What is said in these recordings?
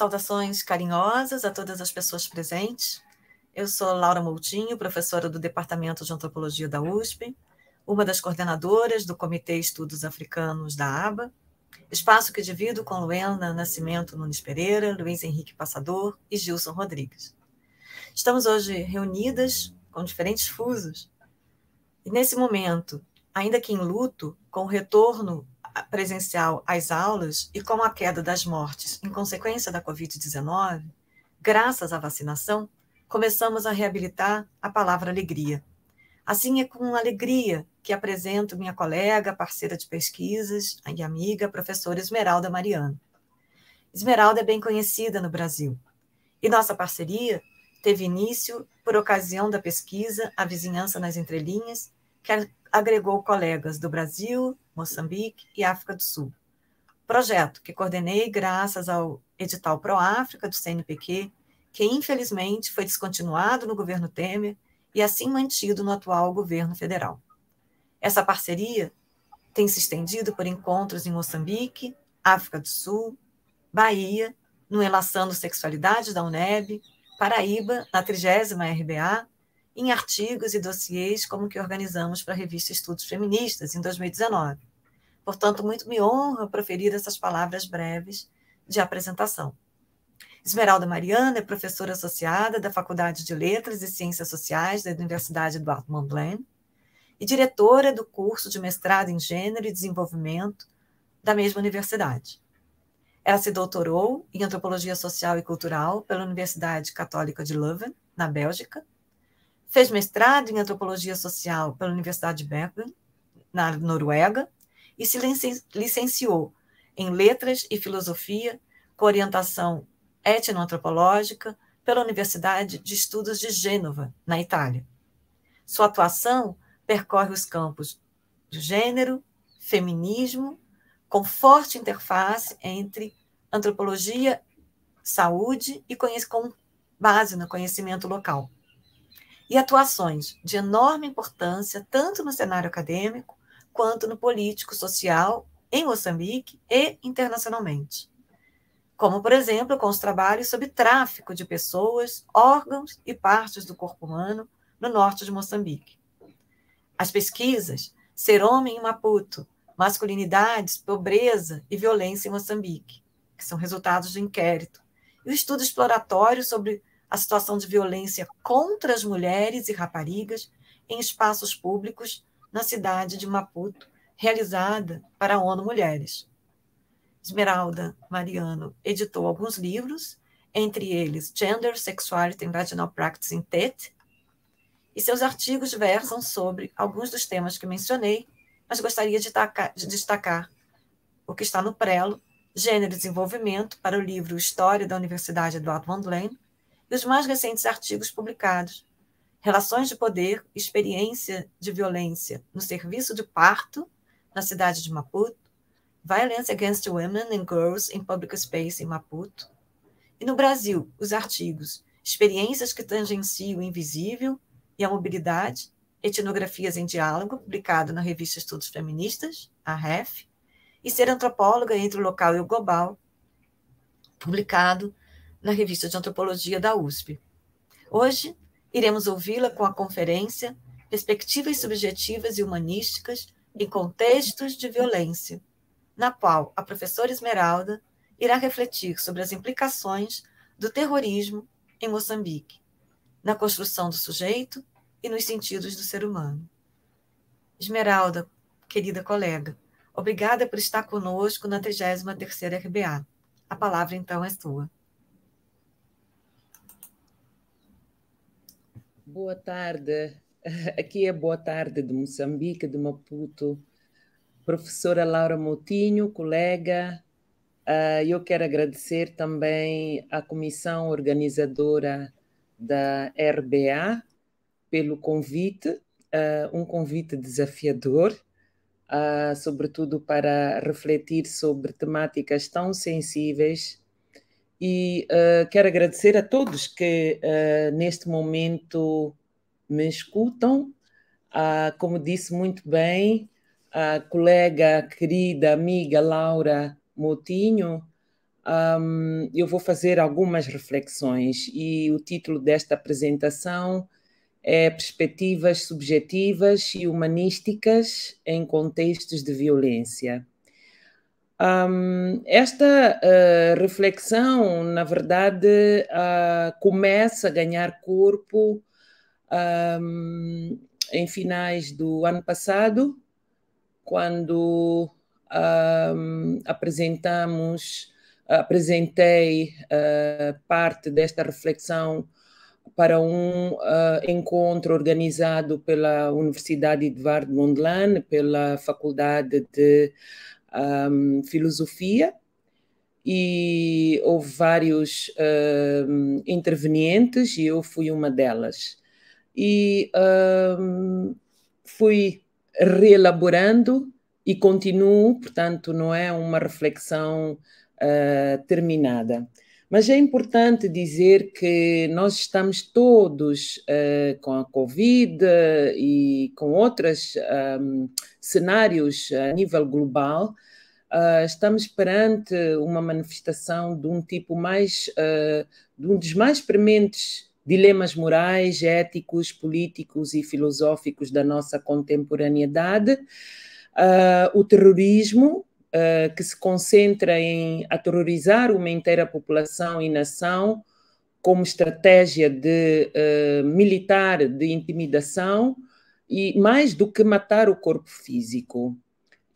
Saudações carinhosas a todas as pessoas presentes. Eu sou Laura Moutinho, professora do Departamento de Antropologia da USP, uma das coordenadoras do Comitê Estudos Africanos da ABA, espaço que divido com Luena Nascimento Nunes Pereira, Luiz Henrique Passador e Gilson Rodrigues. Estamos hoje reunidas com diferentes fusos. E nesse momento, ainda que em luto, com o retorno presencial às aulas e com a queda das mortes em consequência da Covid-19, graças à vacinação, começamos a reabilitar a palavra alegria. Assim é com alegria que apresento minha colega, parceira de pesquisas e amiga, professora Esmeralda Mariano. Esmeralda é bem conhecida no Brasil e nossa parceria teve início por ocasião da pesquisa A Vizinhança nas Entrelinhas, que agregou colegas do Brasil, Moçambique e África do Sul. Projeto que coordenei graças ao edital Pro áfrica do CNPq, que infelizmente foi descontinuado no governo Temer e assim mantido no atual governo federal. Essa parceria tem se estendido por encontros em Moçambique, África do Sul, Bahia, no Enlaçando Sexualidade da UNEB, Paraíba, na 30 RBA, em artigos e dossiês como que organizamos para a revista Estudos Feministas em 2019. Portanto, muito me honra proferir essas palavras breves de apresentação. Esmeralda Mariana é professora associada da Faculdade de Letras e Ciências Sociais da Universidade Eduardo Montblanc e diretora do curso de mestrado em Gênero e Desenvolvimento da mesma universidade. Ela se doutorou em Antropologia Social e Cultural pela Universidade Católica de Leuven, na Bélgica, Fez mestrado em antropologia social pela Universidade de Bergen, na Noruega, e se licenciou em letras e filosofia com orientação etnoantropológica pela Universidade de Estudos de Gênova, na Itália. Sua atuação percorre os campos do gênero, feminismo, com forte interface entre antropologia, saúde e com base no conhecimento local e atuações de enorme importância, tanto no cenário acadêmico, quanto no político, social, em Moçambique e internacionalmente. Como, por exemplo, com os trabalhos sobre tráfico de pessoas, órgãos e partes do corpo humano no norte de Moçambique. As pesquisas Ser Homem em Maputo, Masculinidades, Pobreza e Violência em Moçambique, que são resultados do inquérito, e o estudo exploratório sobre a situação de violência contra as mulheres e raparigas em espaços públicos na cidade de Maputo, realizada para a ONU Mulheres. Esmeralda Mariano editou alguns livros, entre eles Gender, Sexuality and Vaginal Practice in TET, e seus artigos versam sobre alguns dos temas que mencionei, mas gostaria de, taca, de destacar o que está no prelo, Gênero e Desenvolvimento, para o livro História da Universidade Eduardo Mondlane, e os mais recentes artigos publicados. Relações de poder, experiência de violência no serviço de parto na cidade de Maputo, Violence Against Women and Girls in Public Space em Maputo, e no Brasil, os artigos Experiências que tangenciam o invisível e a mobilidade, Etnografias em Diálogo, publicado na revista Estudos Feministas, a REF, e Ser Antropóloga entre o Local e o Global, publicado na Revista de Antropologia da USP. Hoje, iremos ouvi-la com a conferência Perspectivas Subjetivas e Humanísticas em Contextos de Violência, na qual a professora Esmeralda irá refletir sobre as implicações do terrorismo em Moçambique, na construção do sujeito e nos sentidos do ser humano. Esmeralda, querida colega, obrigada por estar conosco na 33ª RBA. A palavra então é sua. Boa tarde. Aqui é boa tarde de Moçambique, de Maputo. Professora Laura Moutinho, colega, ah, eu quero agradecer também à comissão organizadora da RBA pelo convite, ah, um convite desafiador, ah, sobretudo para refletir sobre temáticas tão sensíveis e uh, quero agradecer a todos que uh, neste momento me escutam. Uh, como disse muito bem a colega querida amiga Laura Motinho, um, eu vou fazer algumas reflexões e o título desta apresentação é Perspectivas Subjetivas e Humanísticas em Contextos de Violência. Um, esta uh, reflexão, na verdade, uh, começa a ganhar corpo um, em finais do ano passado, quando um, apresentamos, apresentei uh, parte desta reflexão para um encontro organizado pela Universidade Eduardo Mondlane, pela Faculdade de um, filosofia e houve vários um, intervenientes e eu fui uma delas. E um, fui reelaborando e continuo, portanto, não é uma reflexão uh, terminada. Mas é importante dizer que nós estamos todos uh, com a Covid eh, e com outros um, ehm, cenários a nível global, uh, estamos perante uma manifestação de um tipo mais, uh, de um dos mais prementes dilemas morais, éticos, políticos e filosóficos da nossa contemporaneidade. o terrorismo, uh, que se concentra em aterrorizar uma inteira população e nação como estratégia de uh, militar de intimidação e mais do que matar o corpo físico.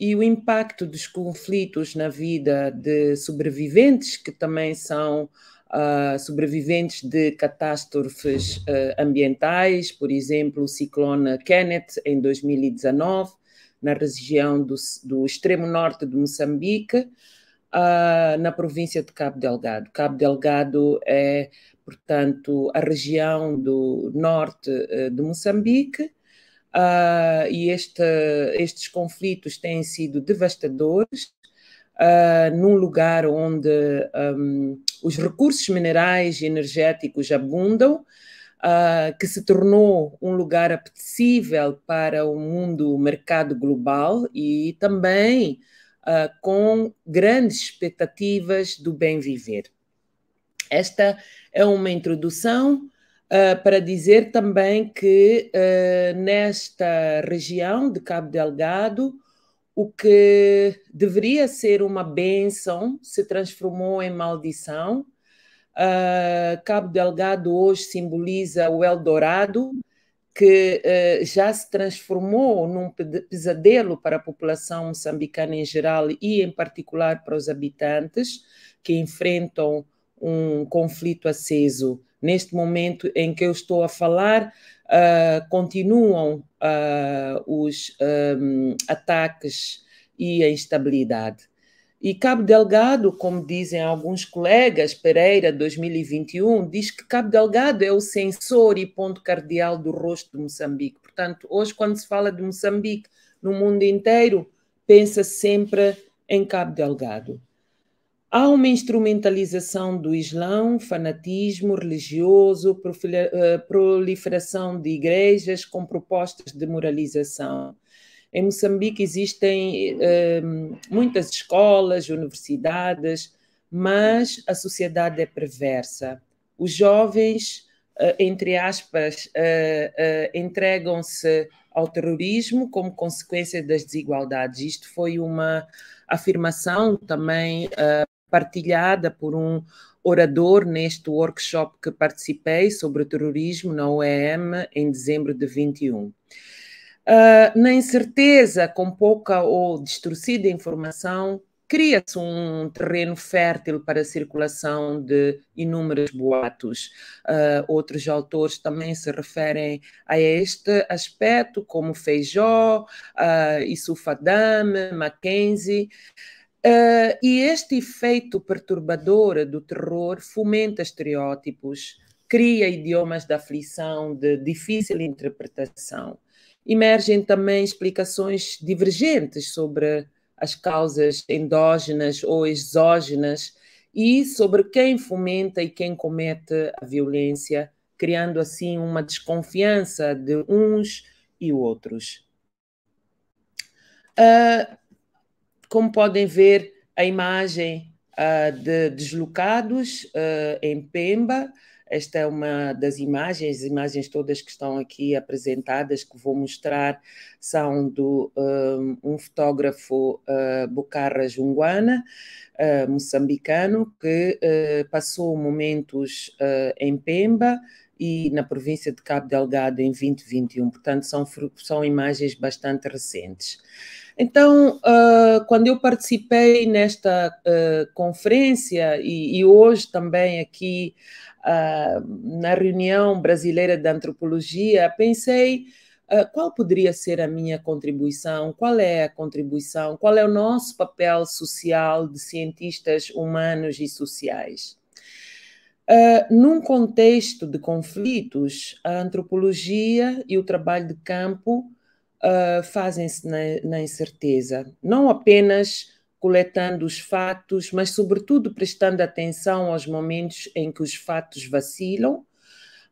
E o impacto dos conflitos na vida de sobreviventes, que também são uh, sobreviventes de catástrofes uh, ambientais, por exemplo, o ciclone Kenneth em 2019, na região do, do extremo norte de Moçambique, uh, na província de Cabo Delgado. Cabo Delgado é, portanto, a região do norte uh, de Moçambique. Uh, e este, estes conflitos têm sido devastadores Uh, num lugar onde um, os recursos minerais e energéticos abundam uh, que se tornou um lugar apetecível para o mundo, o mercado global e também uh, com grandes expectativas do bem viver. Esta é uma introdução uh, para dizer também que nesta região de Cabo Delgado, o que deveria ser uma benção se transformou em maldição Uh, Cabo Delgado hoje simboliza o Eldorado, que uh, já se transformou num pesadelo para a população moçambicana em geral e, em particular, para os habitantes que enfrentam um conflito aceso. Neste momento em que eu estou a falar, uh, continuam os um, ataques e a instabilidade. E Cabo Delgado, como dizem alguns colegas, Pereira 2021, diz que Cabo Delgado é o sensor e ponto cardeal do rosto de Moçambique. Portanto, hoje, quando se fala de Moçambique no mundo inteiro, pensa sempre em Cabo Delgado. Há uma instrumentalização do Islã, fanatismo religioso, eh, proliferação de igrejas com propostas de moralização. Em Moçambique existem hum, muitas escolas, universidades, mas a sociedade é perversa. Os jovens, eh, entre aspas, eh, eh, entregam-se ao terrorismo como consequência das desigualdades. Isto foi uma afirmação também partilhada por um orador neste workshop que participei sobre terrorismo na OEM em dezembro de 21 uh, ah, na incerteza, com pouca ou distorcida informação, cria-se um terreno fértil para a circulação de inúmeros boatos. Uh, outros autores também se referem a este aspecto, como Feijó, uh, ah, Isufadame, Mackenzie. Uh, e este efeito perturbador do terror fomenta estereótipos, cria idiomas da aflição de difícil interpretação emergem também explicações divergentes sobre as causas endógenas ou exógenas e sobre quem fomenta e quem comete a violência, criando assim uma desconfiança de uns e outros. Uh, como podem ver, a imagem uh, de deslocados uh, em Pemba esta é uma das imagens, as imagens todas que estão aqui apresentadas, que vou mostrar, são do hum, um, fotógrafo uh, Bocarra Junguana, uh, moçambicano, que uh, passou momentos uh, em Pemba e na província de Cabo Delgado em 2021. Portanto, são, são imagens bastante recentes. Então, uh, quando eu participei nesta uh, conferência e, e, hoje também aqui uh, na reunião brasileira de antropologia, pensei uh, qual poderia ser a minha contribuição, qual é a contribuição, qual é o nosso papel social de cientistas humanos e sociais. Uh, num contexto de conflitos, a antropologia e o trabalho de campo uh, fazem-se na, na, incerteza, não apenas coletando os fatos, mas, sobretudo, prestando atenção aos momentos em que os fatos vacilam,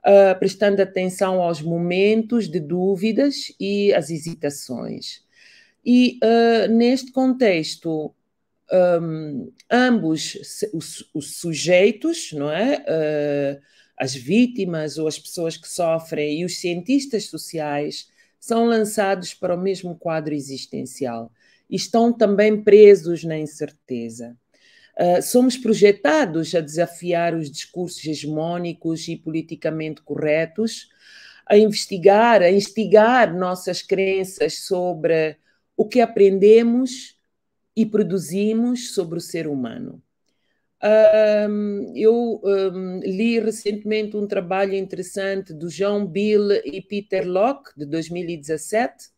uh, prestando atenção aos momentos de dúvidas e às hesitações. E, uh, neste contexto, um, ah, ambos os, os, sujeitos, não é? Uh, as vítimas ou as pessoas que sofrem e os cientistas sociais são lançados para o mesmo quadro existencial estão também presos na incerteza. Uh, somos projetados a desafiar os discursos hegemônicos e politicamente corretos, a investigar, a instigar nossas crenças sobre o que aprendemos e produzimos sobre o ser humano. Um, eu um, li recentemente um trabalho interessante do João Bill e Peter Locke, de 2017,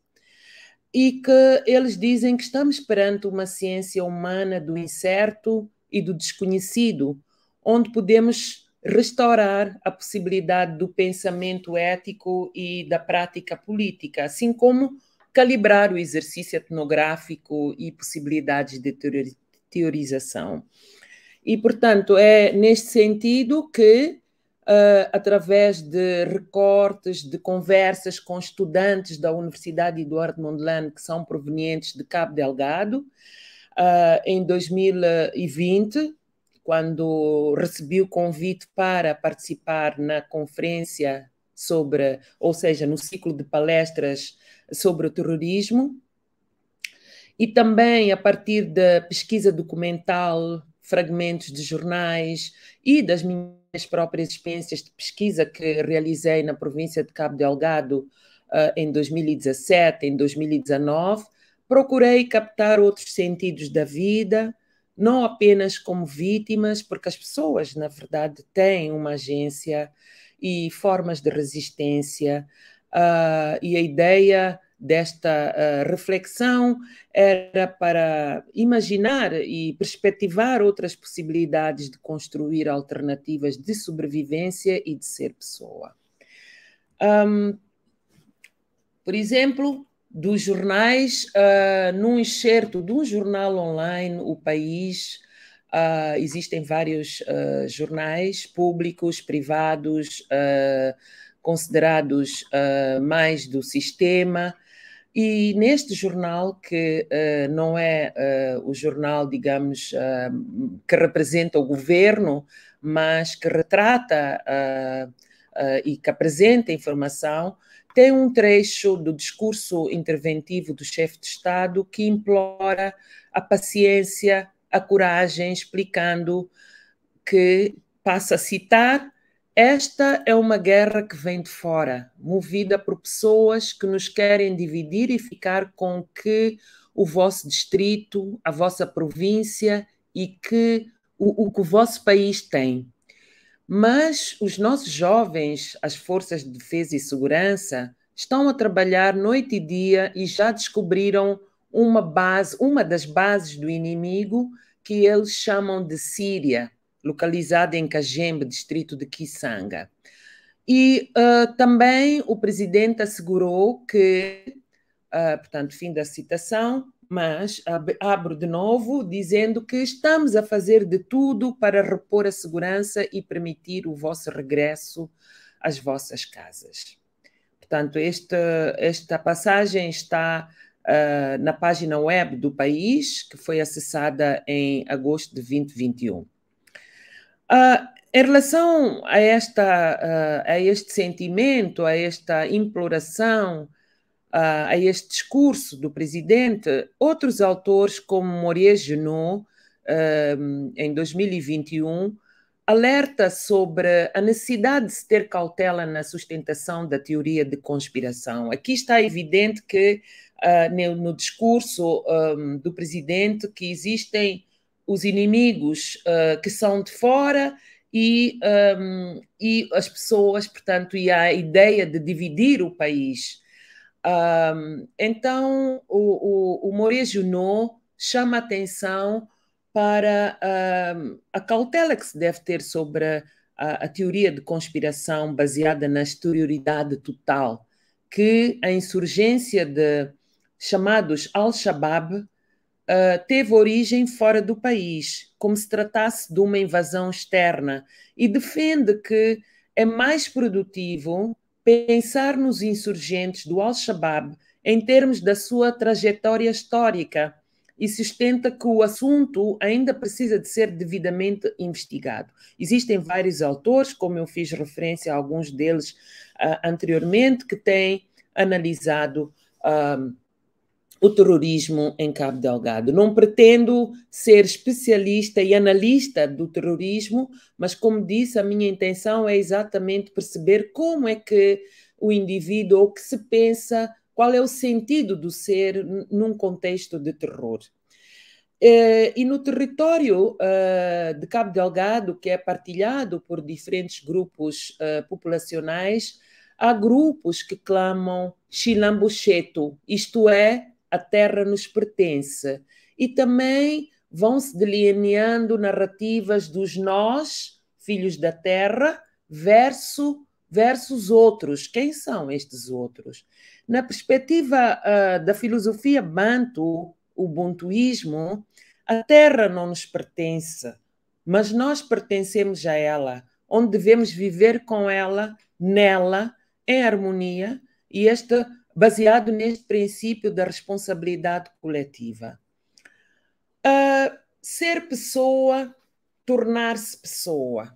e que eles dizem que estamos perante uma ciência humana do incerto e do desconhecido, onde podemos restaurar a possibilidade do pensamento ético e da prática política, assim como calibrar o exercício etnográfico e possibilidades de teorização. E, portanto, é neste sentido que uh, através de recortes de conversas com estudantes da Universidade Eduardo Mondlane, que são provenientes de Cabo Delgado, uh, em 2020, quando recebi o convite para participar na conferência sobre, ou seja, no ciclo de palestras sobre o terrorismo. E também a partir da pesquisa documental fragmentos de jornais e das minhas próprias experiências de pesquisa que realizei na província de Cabo Delgado uh, em 2017, em 2019, procurei captar outros sentidos da vida, não apenas como vítimas, porque as pessoas, na verdade, têm uma agência e formas de resistência. Uh, e a ideia desta uh, reflexão era para imaginar e perspectivar outras possibilidades de construir alternativas de sobrevivência e de ser pessoa. Um, por exemplo, dos jornais, uh, num excerto de um jornal online, O País, uh, existem vários uh, jornais públicos, privados, considerados mais do sistema, e neste jornal, que uh, não é uh, o jornal, digamos, uh, que representa o governo, mas que retrata e que apresenta informação, tem um trecho do discurso interventivo do chefe de Estado que implora a paciência, a coragem, explicando que passa a citar esta é uma guerra que vem de fora, movida por pessoas que nos querem dividir e ficar com que o vosso distrito, a vossa província e que o, o que o vosso país tem. Mas os nossos jovens, as forças de defesa e segurança, estão a trabalhar noite e dia e já descobriram uma base, uma das bases do inimigo que eles chamam de Síria localizada em Cajembe, distrito de Kisanga. E uh, também o presidente assegurou que, uh, portanto, fim da citação, mas abro de novo dizendo que estamos a fazer de tudo para repor a segurança e permitir o vosso regresso às vossas casas. Portanto, este, esta passagem está uh, na página web do país, que foi acessada em agosto de 2021. Uh, em relação a, esta, uh, a este sentimento, a esta imploração, uh, a este discurso do presidente, outros autores, como Maurier Genot, em 2021, alerta sobre a necessidade de se ter cautela na sustentação da teoria de conspiração. Aqui está evidente que, no, discurso um, do presidente, que existem os inimigos uh, que são de fora e, um, ah, e as pessoas, portanto, e a ideia de dividir o país. Um, ah, então, o, o, o Maurice Junot chama atenção para a cautela que se deve ter sobre a, a, teoria de conspiração baseada na exterioridade total, que a insurgência de chamados Al-Shabaab uh, teve origem fora do país, como se tratasse de uma invasão externa, e defende que é mais produtivo pensar nos insurgentes do Al-Shabaab em termos da sua trajetória histórica e sustenta que o assunto ainda precisa de ser devidamente investigado. Existem vários autores, como eu fiz referência a alguns deles uh, anteriormente, que têm analisado uh, o terrorismo em Cabo Delgado. Não pretendo ser especialista e analista do terrorismo, mas, como disse, a minha intenção é exatamente perceber como é que o indivíduo, ou que se pensa, qual é o sentido do ser num contexto de terror. Eh, e no território eh, de Cabo Delgado, que é partilhado por diferentes grupos eh, populacionais, há grupos que clamam xilambucheto, isto é, a terra nos pertence. E também vão-se delineando narrativas dos nós, filhos da terra, versus, versus outros. Quem são estes outros? Na perspectiva uh, da filosofia bantu, o buntuísmo, a terra não nos pertence, mas nós pertencemos a ela, onde devemos viver com ela, nela, em harmonia, e esta baseado neste princípio da responsabilidade coletiva. Uh, ser pessoa, tornar-se pessoa.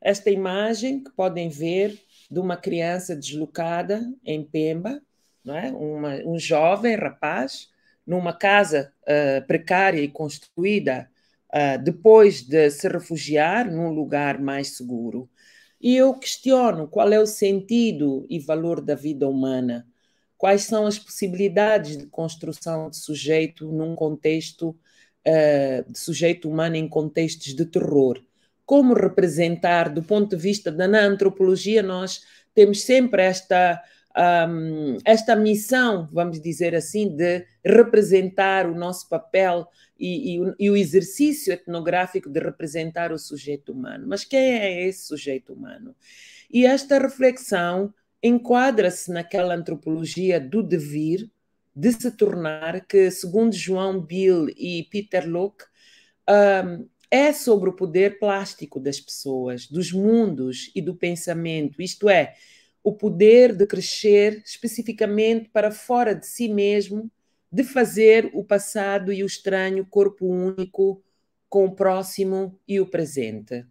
Esta imagem que podem ver de uma criança deslocada em Pemba, não é? Uma, um jovem rapaz, numa casa uh, precária e construída uh, depois de se refugiar num lugar mais seguro. E eu questiono qual é o sentido e valor da vida humana quais são as possibilidades de construção de sujeito num contexto uh, de sujeito humano em contextos de terror. Como representar, do ponto de vista da na antropologia, nós temos sempre esta um, esta missão, vamos dizer assim, de representar o nosso papel e, e, e, o exercício etnográfico de representar o sujeito humano. Mas quem é esse sujeito humano? E esta reflexão enquadra-se naquela antropologia do devir, de se tornar, que, segundo João Bill e Peter Locke, um, é sobre o poder plástico das pessoas, dos mundos e do pensamento, isto é, o poder de crescer especificamente para fora de si mesmo, de fazer o passado e o estranho corpo único com o próximo e o presente.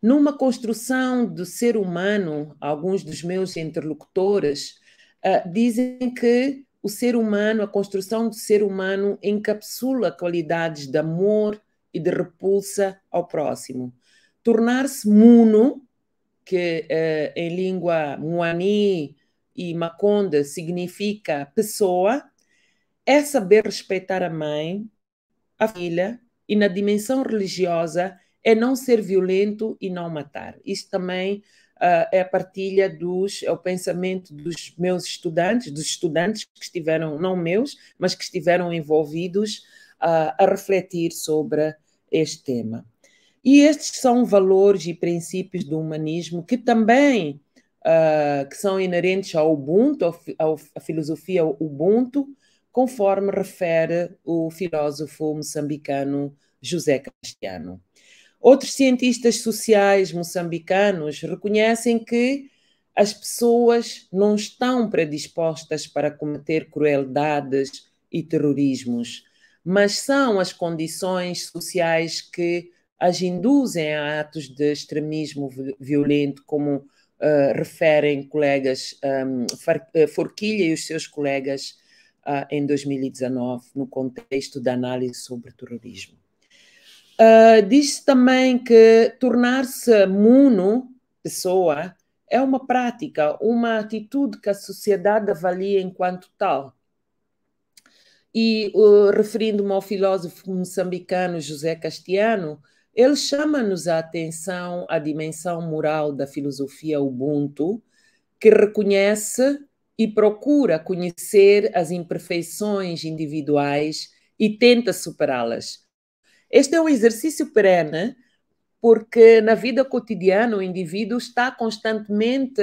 Numa construção do ser humano, alguns dos meus interlocutores uh, dizem que o ser humano, a construção do ser humano, encapsula qualidades de amor e de repulsa ao próximo. Tornar-se muno, que uh, em língua muani e maconda significa pessoa, é saber respeitar a mãe, a filha e, na dimensão religiosa, é não ser violento e não matar. Isso também uh, é a partilha dos, é o pensamento dos meus estudantes, dos estudantes que estiveram, não meus, mas que estiveram envolvidos uh, a refletir sobre este tema. E estes são valores e princípios do humanismo que também uh, que são inerentes ao Ubuntu, à filosofia Ubuntu, conforme refere o filósofo moçambicano José Cristiano. Outros cientistas sociais moçambicanos reconhecem que as pessoas não estão predispostas para cometer crueldades e terrorismos, mas são as condições sociais que as induzem a atos de extremismo violento, como uh, referem colegas um, eh, Forquilha e os seus colegas uh, em 2019, no contexto da análise sobre terrorismo. Uh, diz também que tornar-se mono, pessoa, é uma prática, uma atitude que a sociedade avalia enquanto tal. E uh, referindo-me ao filósofo moçambicano José Castiano, ele chama-nos a atenção à dimensão moral da filosofia Ubuntu, que reconhece e procura conhecer as imperfeições individuais e tenta superá-las este é um exercício perene, porque na vida cotidiana o indivíduo está constantemente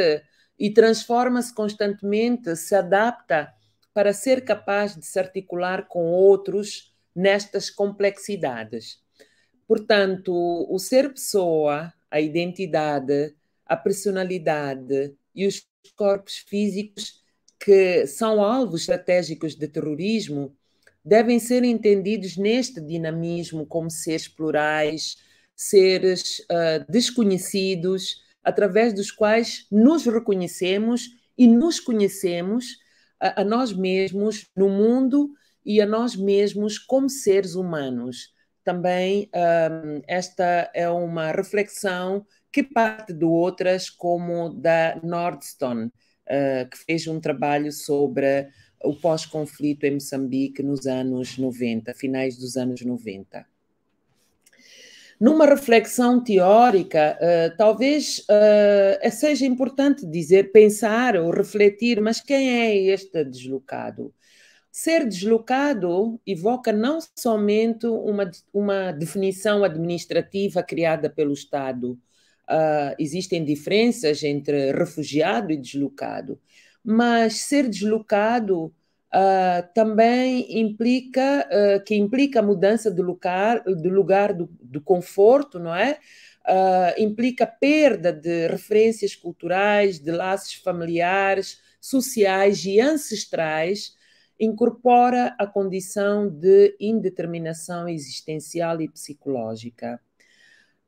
e transforma-se constantemente, se adapta para ser capaz de se articular com outros nestas complexidades. Portanto, o ser pessoa, a identidade, a personalidade e os corpos físicos que são alvos estratégicos de terrorismo devem ser entendidos neste dinamismo como seres plurais, seres uh, desconhecidos, através dos quais nos reconhecemos e nos conhecemos a, ah, a, nós mesmos no mundo e a nós mesmos como seres humanos. Também um, ah, esta é uma reflexão que parte de outras, como da Nordstone, uh, que fez um trabalho sobre o pós-conflito em Moçambique nos anos 90, finais dos anos 90. Numa reflexão teórica, uh, talvez uh, seja importante dizer, pensar ou refletir, mas quem é este deslocado? Ser deslocado evoca não somente uma, uma definição administrativa criada pelo Estado, uh, existem diferenças entre refugiado e deslocado, mas ser deslocado uh, também implica uh, que implica mudança de lugar, de lugar do, do conforto, não é? Uh, implica perda de referências culturais, de laços familiares, sociais e ancestrais, incorpora a condição de indeterminação existencial e psicológica.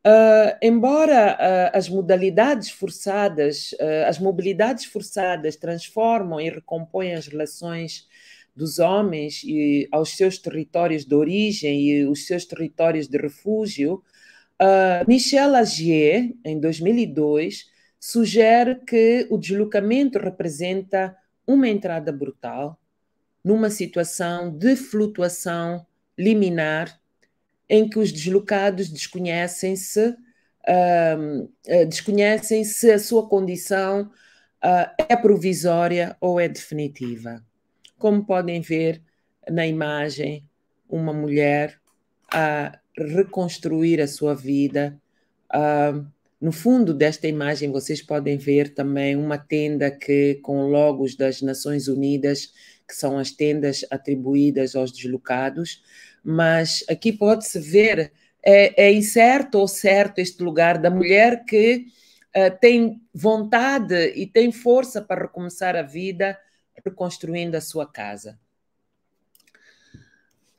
Uh, embora uh, as modalidades forçadas, uh, as mobilidades forçadas transformam e recompõem as relações dos homens e aos seus territórios de origem e os seus territórios de refúgio, Michel Agier, em 2002, sugere que o deslocamento representa uma entrada brutal numa situação de flutuação liminar em que os deslocados desconhecem-se, uh, eh, desconhecem se a sua condição uh, é provisória ou é definitiva. Como podem ver na imagem, uma mulher a reconstruir a sua vida. Uh, no fundo desta imagem, vocês podem ver também uma tenda que com logos das Nações Unidas, que são as tendas atribuídas aos deslocados, mas aqui pode-se ver, é, é, incerto ou certo este lugar da mulher que eh, tem vontade e tem força para recomeçar a vida reconstruindo a sua casa.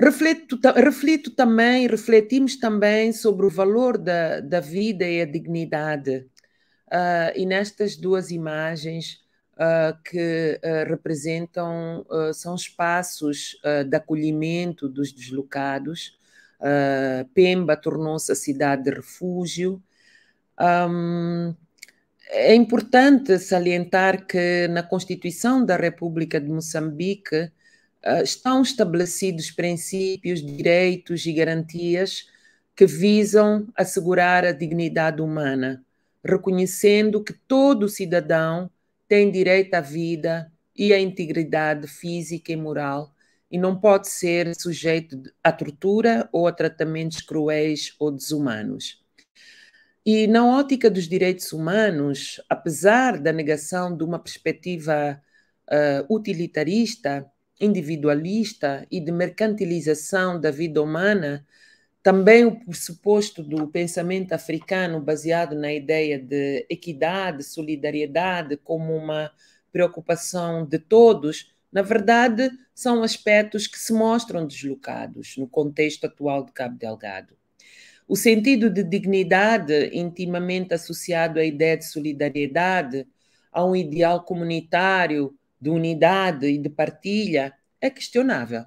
Reflito, reflito também, refletimos também sobre o valor da, da vida e a dignidade. Uh, e nestas duas imagens, uh, que uh, representam, ah, são espaços de acolhimento dos deslocados. Pemba tornou-se a cidade de refúgio. Um, é importante salientar que na Constituição da República de Moçambique estão estabelecidos princípios, direitos e garantias que visam assegurar a dignidade humana, reconhecendo que todo cidadão tem direito à vida e à integridade física e moral e não pode ser sujeito à tortura ou a tratamentos cruéis ou desumanos. E na ótica dos direitos humanos, apesar da negação de uma perspectiva uh, utilitarista, individualista e de mercantilização da vida humana, também o pressuposto do pensamento africano, baseado na ideia de equidade, solidariedade, como uma preocupação de todos, na verdade, são aspectos que se mostram deslocados no contexto atual de Cabo Delgado. O sentido de dignidade, intimamente associado à ideia de solidariedade, a um ideal comunitário de unidade e de partilha, é questionável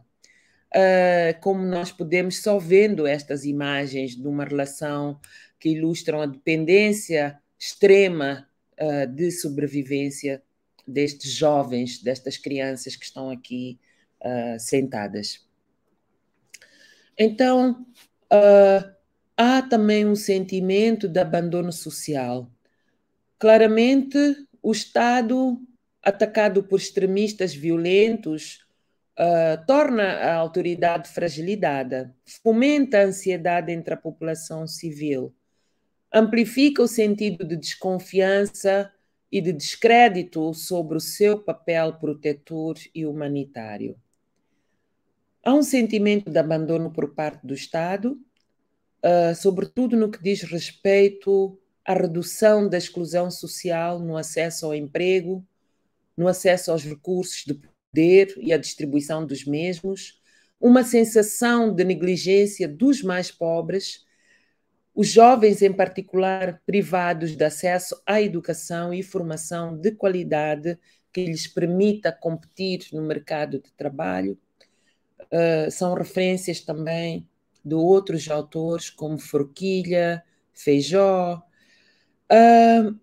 uh, como nós podemos, só vendo estas imagens de uma relação que ilustram a dependência extrema uh, de sobrevivência destes jovens, destas crianças que estão aqui uh, sentadas. Então, há também um sentimento de abandono social. Claramente, o Estado atacado por extremistas violentos ah, torna a autoridade fragilizada, fomenta a ansiedade entre a população civil, amplifica o sentido de desconfiança e de descrédito sobre o seu papel protetor e humanitário. Há um sentimento de abandono por parte do Estado, uh, sobretudo no que diz respeito à redução da exclusão social no acesso ao emprego, no acesso aos recursos de poder e a distribuição dos mesmos, uma sensação de negligência dos mais pobres, os jovens, em particular, privados de acesso à educação e formação de qualidade que lhes permita competir no mercado de trabalho. Uh, são referências também de outros autores, como Forquilha, Feijó. Uh,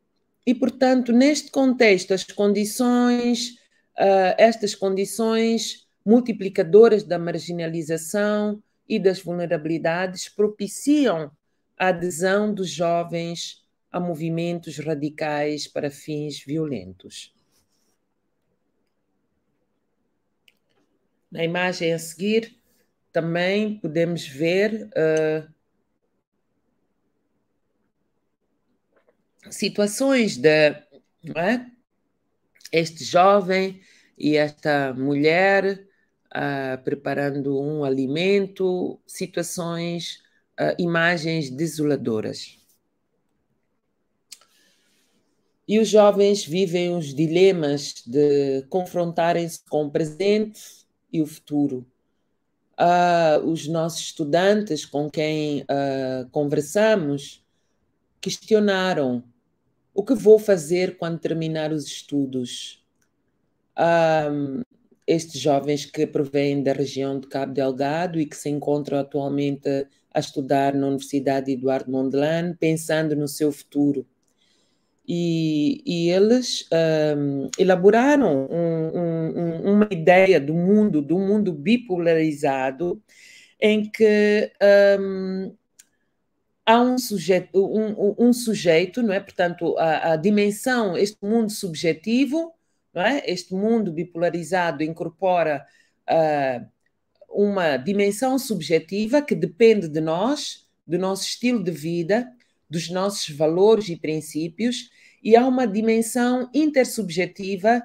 e, portanto, neste contexto, as condições ah, estas condições multiplicadoras da marginalização e das vulnerabilidades propiciam a adesão dos jovens a movimentos radicais para fins violentos. Na imagem a seguir, também podemos ver uh, situações de é? este jovem e esta mulher uh, preparando um alimento, situações, uh, imagens desoladoras. E os jovens vivem os dilemas de confrontarem-se com o presente e o futuro. Uh, os nossos estudantes com quem conversamos questionaram o que vou fazer quando terminar os estudos? Um, estes jovens que provêm da região de Cabo Delgado e que se encontram atualmente a estudar na Universidade Eduardo Mondlane, pensando no seu futuro. E, e eles um, elaboraram um, um, uma ideia do mundo, do mundo bipolarizado, em que um, há um sujeito, um, um sujeito não é? Portanto, a, a, dimensão, este mundo subjetivo, não é? Este mundo bipolarizado incorpora uh, uma dimensão subjetiva que depende de nós, do nosso estilo de vida, dos nossos valores e princípios, e há uma dimensão intersubjetiva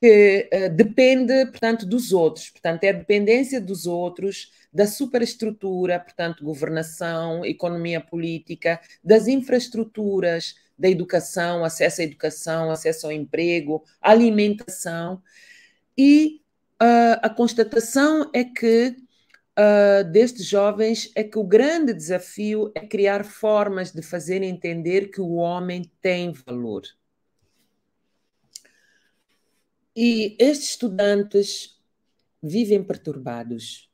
que uh, depende, portanto, dos outros, portanto, é a dependência dos outros, da superestrutura, portanto, governação, economia política, das infraestruturas, da educação, acesso à educação, acesso ao emprego, alimentação. E uh, a constatação é que uh, destes jovens é que o grande desafio é criar formas de fazer entender que o homem tem valor e estes estudantes vivem perturbados,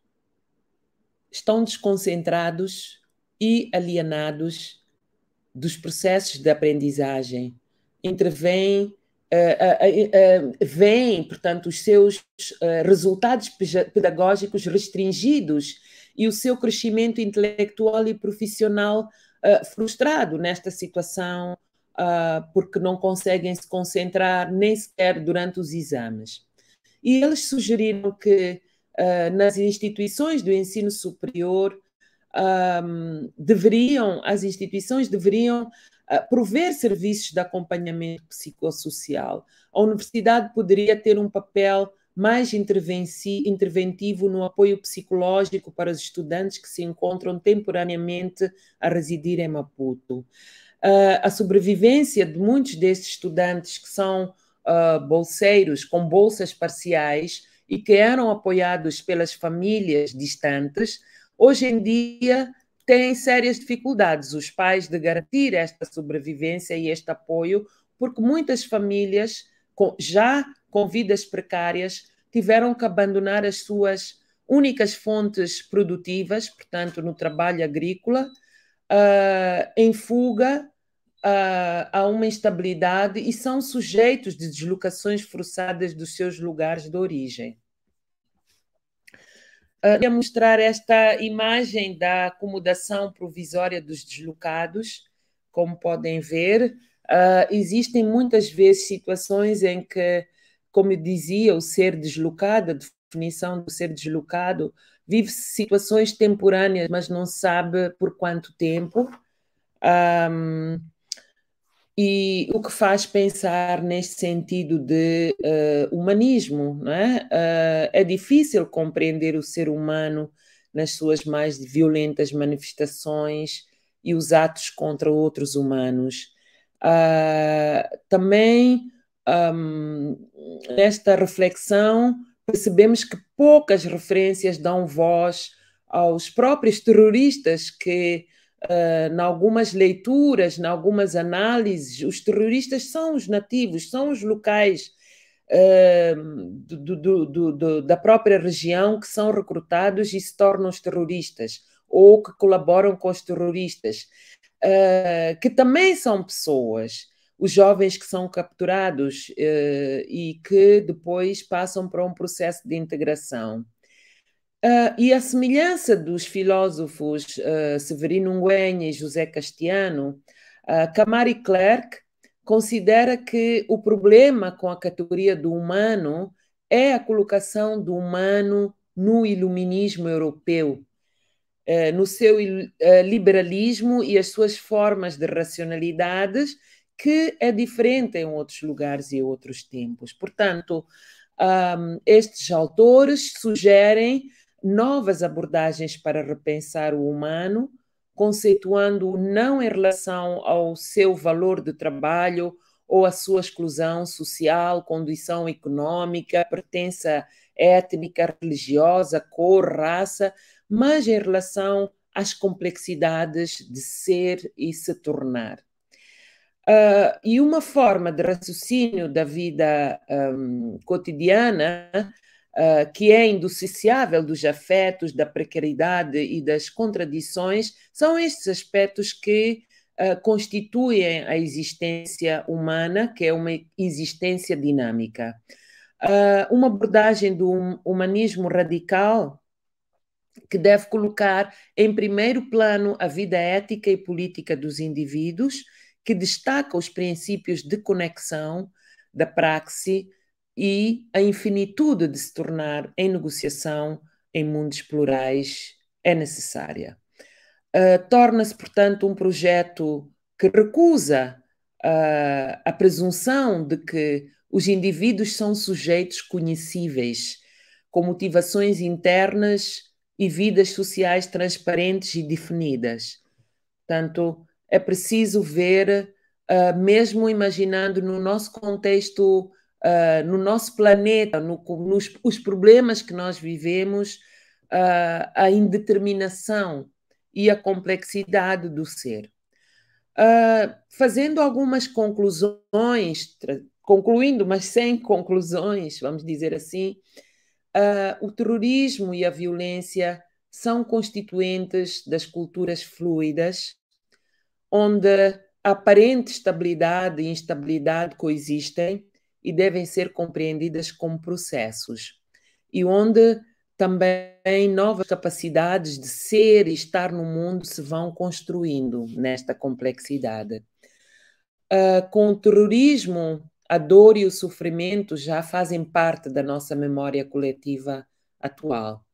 estão desconcentrados e alienados dos processos de aprendizagem, intervêm, uh, uh, uh, vêm, portanto, os seus eh, resultados pedagógicos restringidos e o seu crescimento intelectual e profissional eh, frustrado nesta situação uh, porque não conseguem se concentrar nem sequer durante os exames. E eles sugeriram que uh, nas instituições do ensino superior um, ah, deveriam, as instituições deveriam prover serviços de acompanhamento psicossocial. A universidade poderia ter um papel mais interventivo no apoio psicológico para os estudantes que se encontram temporariamente a residir em Maputo uh, a sobrevivência de muitos desses estudantes que são uh, bolseiros com bolsas parciais e que eram apoiados pelas famílias distantes, hoje em dia têm sérias dificuldades os pais de garantir esta sobrevivência e este apoio, porque muitas famílias já com vidas precárias tiveram que abandonar as suas únicas fontes produtivas, portanto, no trabalho agrícola, uh, em fuga uh, a uma instabilidade e são sujeitos de deslocações forçadas dos seus lugares de origem. Uh, queria mostrar esta imagem da acomodação provisória dos deslocados, como podem ver. Uh, existem muitas vezes situações em que, como dizia, o ser deslocado, a definição do ser deslocado, vive situações temporâneas, mas não sabe por quanto tempo. Um, e o que faz pensar neste sentido de uh, humanismo, não é? Uh, é difícil compreender o ser humano nas suas mais violentas manifestações e os atos contra outros humanos. Uh, também um, nesta reflexão percebemos que poucas referências dão voz aos próprios terroristas que, uh, em algumas leituras, em algumas análises, os terroristas são os nativos, são os locais uh, do, do, do, da própria região que são recrutados e se tornam os terroristas ou que colaboram com os terroristas, uh, que também são pessoas os jovens que são capturados eh, e que depois passam para um processo de integração. Uh, e a semelhança dos filósofos uh, Severino Nguyen e José Castiano, uh, Camari Clerc considera que o problema com a categoria do humano é a colocação do humano no iluminismo europeu, eh, no seu liberalismo e as suas formas de racionalidades, que é diferente em outros lugares e outros tempos. Portanto, um, estes autores sugerem novas abordagens para repensar o humano, conceituando-o não em relação ao seu valor de trabalho ou à sua exclusão social, condição econômica, pertença étnica, religiosa, cor, raça, mas em relação às complexidades de ser e se tornar. Uh, e uma forma de raciocínio da vida um, cotidiana uh, que é indissociável dos afetos, da precariedade e das contradições são estes aspectos que uh, constituem a existência humana, que é uma existência dinâmica. uma abordagem do hum, humanismo radical que deve colocar em primeiro plano a vida ética e política dos indivíduos que destaca os princípios de conexão, da praxe e a infinitude de se tornar em negociação em mundos plurais é necessária. Uh, Torna-se, portanto, um projeto que recusa uh, a presunção de que os indivíduos são sujeitos conhecíveis, com motivações internas e vidas sociais transparentes e definidas. Portanto, é preciso ver, uh, mesmo imaginando no nosso contexto, uh, no nosso planeta, no, nos os problemas que nós vivemos, uh, a indeterminação e a complexidade do ser. fazendo algumas conclusões, concluindo, mas sem conclusões, vamos dizer assim, o terrorismo e a violência são constituintes das culturas fluidas onde a aparente estabilidade e instabilidade coexistem e devem ser compreendidas como processos, e onde também novas capacidades de ser e estar no mundo se vão construindo nesta complexidade. Uh, com o terrorismo, a dor e o sofrimento já fazem parte da nossa memória coletiva atual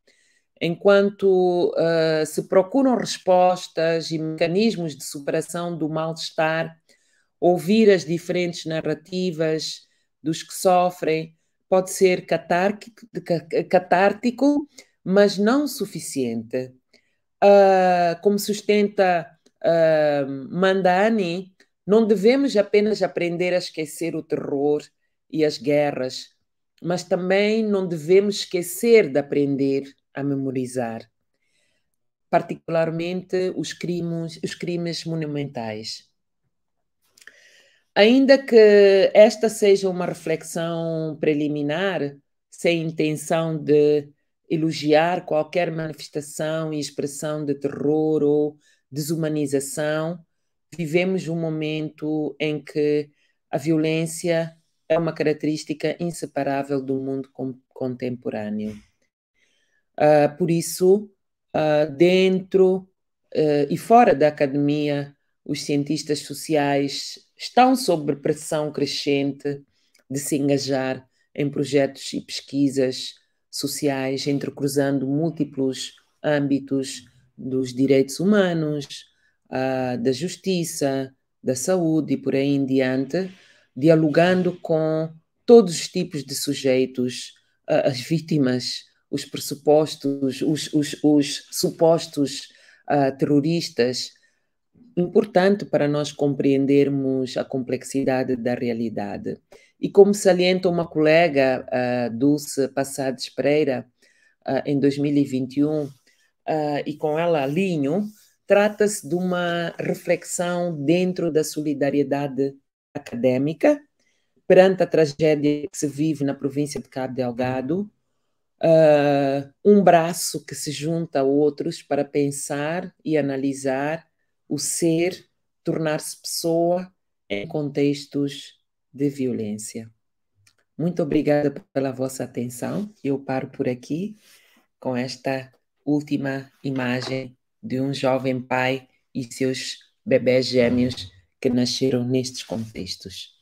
enquanto uh, se procuram respostas e mecanismos de superação do mal-estar, ouvir as diferentes narrativas dos que sofrem pode ser catártico, mas não suficiente. Uh, como sustenta uh, Mandani, não devemos apenas aprender a esquecer o terror e as guerras, mas também não devemos esquecer de aprender a memorizar, particularmente os crimes, os crimes monumentais. Ainda que esta seja uma reflexão preliminar, sem intenção de elogiar qualquer manifestação e expressão de terror ou desumanização, vivemos um momento em que a violência é uma característica inseparável do mundo contemporâneo. Uh, por isso, uh, dentro uh, e fora da academia, os cientistas sociais estão sob pressão crescente de se engajar em projetos e pesquisas sociais, entrecruzando múltiplos âmbitos dos direitos humanos, da justiça, da saúde e por aí em diante, dialogando com todos os tipos de sujeitos, as vítimas os pressupostos, os, os, os supostos uh, terroristas, importante para nós compreendermos a complexidade da realidade. E como salienta uma colega, uh, Dulce Passades Pereira, uh, em 2021, uh, e com ela alinho, trata-se de uma reflexão dentro da solidariedade acadêmica perante a tragédia que se vive na província de Cabo Delgado, uh, um braço que se junta a outros para pensar e analisar o ser, tornar-se pessoa em contextos de violência. Muito obrigada pela vossa atenção. Eu paro por aqui com esta última imagem de um jovem pai e seus bebés gêmeos que nasceram nestes contextos.